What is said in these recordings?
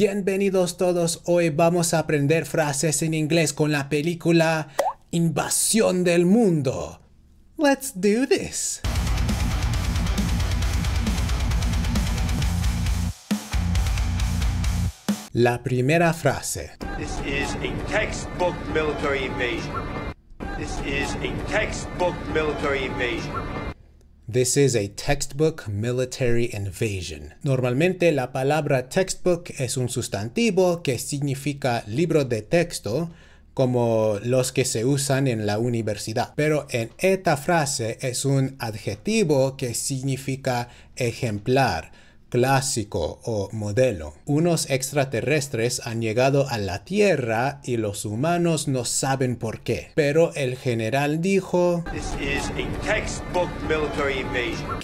Bienvenidos todos, hoy vamos a aprender frases en inglés con la película Invasión del Mundo. Let's do this. La primera frase. This is a textbook military invasion. This is a textbook military This is a textbook military invasion. Normalmente la palabra textbook es un sustantivo que significa libro de texto, como los que se usan en la universidad. Pero en esta frase es un adjetivo que significa ejemplar clásico o modelo. Unos extraterrestres han llegado a la Tierra y los humanos no saben por qué. Pero el general dijo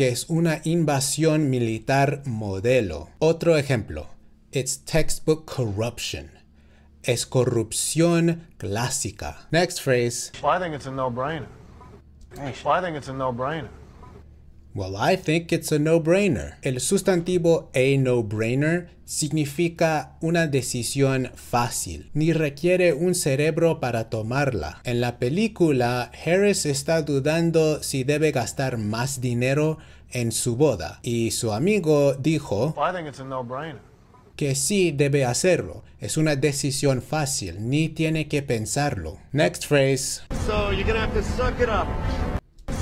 que es una invasión militar modelo. Otro ejemplo, it's textbook corruption. Es corrupción clásica. Next phrase. Well, I think it's a no-brainer. El sustantivo a no-brainer significa una decisión fácil, ni requiere un cerebro para tomarla. En la película, Harris está dudando si debe gastar más dinero en su boda y su amigo dijo I think it's a no que sí debe hacerlo. Es una decisión fácil, ni tiene que pensarlo. Next phrase.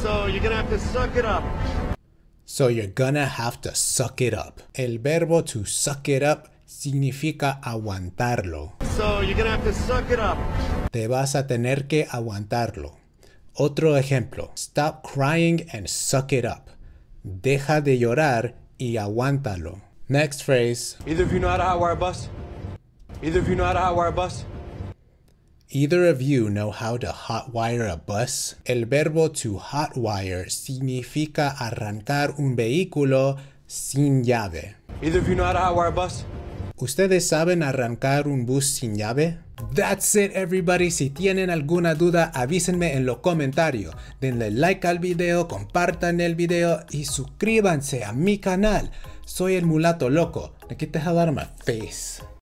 So you're gonna have to suck it up. So you're gonna have to suck it up. El verbo to suck it up significa aguantarlo. So you're gonna have to suck it up. Te vas a tener que aguantarlo. Otro ejemplo. Stop crying and suck it up. Deja de llorar y aguántalo. Next phrase. Either of you know how to hotwire a bus? Either of you know how to hotwire a bus? Either of you know how to hotwire a bus? El verbo to hotwire significa arrancar un vehículo sin llave. Either of you know how to hotwire a bus? ¿Ustedes saben arrancar un bus sin llave? That's it everybody, si tienen alguna duda avísenme en los comentarios, denle like al video, compartan el video y suscríbanse a mi canal. Soy el mulato loco, aquí get the hell out face.